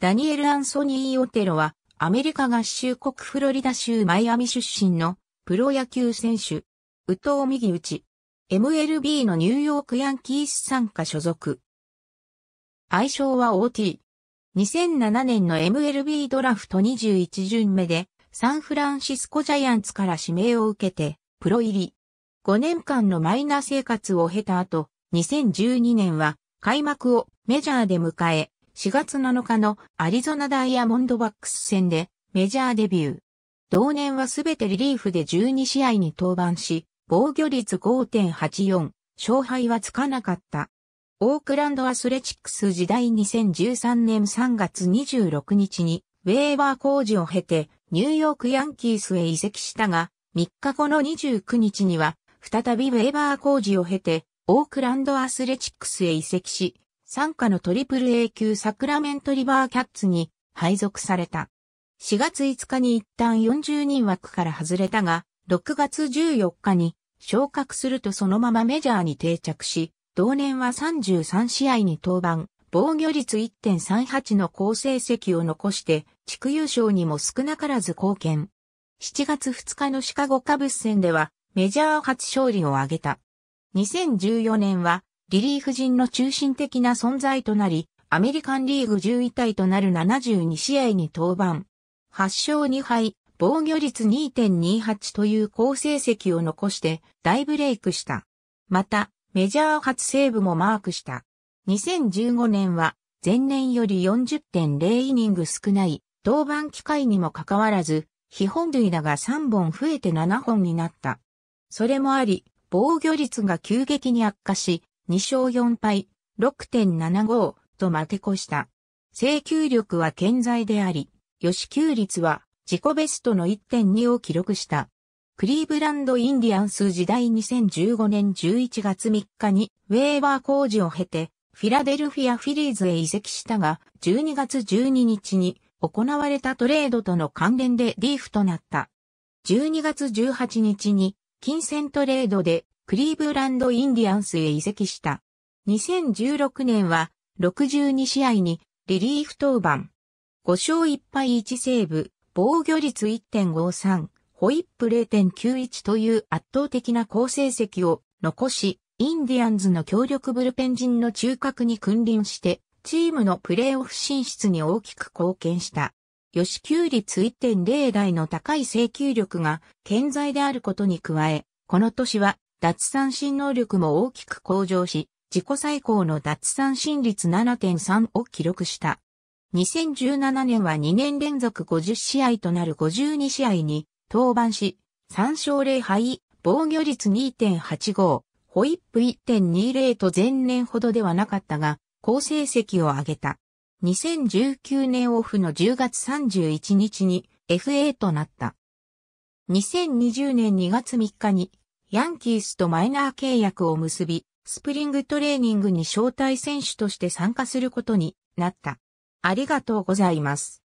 ダニエル・アンソニー・オテロは、アメリカ合衆国フロリダ州マイアミ出身のプロ野球選手、宇藤右打ち、MLB のニューヨークヤンキース参加所属。愛称は OT。2007年の MLB ドラフト21巡目で、サンフランシスコジャイアンツから指名を受けて、プロ入り。5年間のマイナー生活を経た後、2012年は開幕をメジャーで迎え、4月7日のアリゾナダイヤモンドバックス戦でメジャーデビュー。同年はすべてリリーフで12試合に登板し、防御率5.84、勝敗はつかなかった。オークランドアスレチックス時代2013年3月26日に、ウェーバー工事を経て、ニューヨークヤンキースへ移籍したが、3日後の29日には、再びウェーバー工事を経て、オークランドアスレチックスへ移籍し、参加のトリプル A 級サクラメントリバーキャッツに配属された。4月5日に一旦40人枠から外れたが、6月14日に昇格するとそのままメジャーに定着し、同年は33試合に登板、防御率1.38の好成績を残して、地区優勝にも少なからず貢献。7月2日のシカゴカブス戦では、メジャー初勝利を挙げた。2014年は、リリーフ陣の中心的な存在となり、アメリカンリーグ10位タイとなる72試合に登板。8勝2敗、防御率2.28という好成績を残して大ブレイクした。また、メジャー初セーブもマークした。2015年は前年より40.0イニング少ない登板機会にもかかわらず、基本類だが3本増えて7本になった。それもあり、防御率が急激に悪化し、2勝4敗、6.75と負け越した。請求力は健在であり、予支給率は自己ベストの1.2を記録した。クリーブランドインディアンス時代2015年11月3日にウェーバー工事を経てフィラデルフィアフィリーズへ移籍したが12月12日に行われたトレードとの関連でリーフとなった。12月18日に金銭トレードでクリーブランドインディアンスへ移籍した。2016年は62試合にリリーフ登板。5勝1敗1セーブ、防御率1.53、ホイップ0.91という圧倒的な好成績を残し、インディアンズの強力ブルペン陣の中核に君臨して、チームのプレーオフ進出に大きく貢献した。吉給率1.0台の高い請求力が健在であることに加え、この年は奪三振能力も大きく向上し、自己最高の奪三振率7.3を記録した。2017年は2年連続50試合となる52試合に登板し、3勝0敗、防御率2.85、ホイップ1.20と前年ほどではなかったが、好成績を上げた。2019年オフの10月31日に FA となった。2020年2月3日にヤンキースとマイナー契約を結び、スプリングトレーニングに招待選手として参加することになった。ありがとうございます。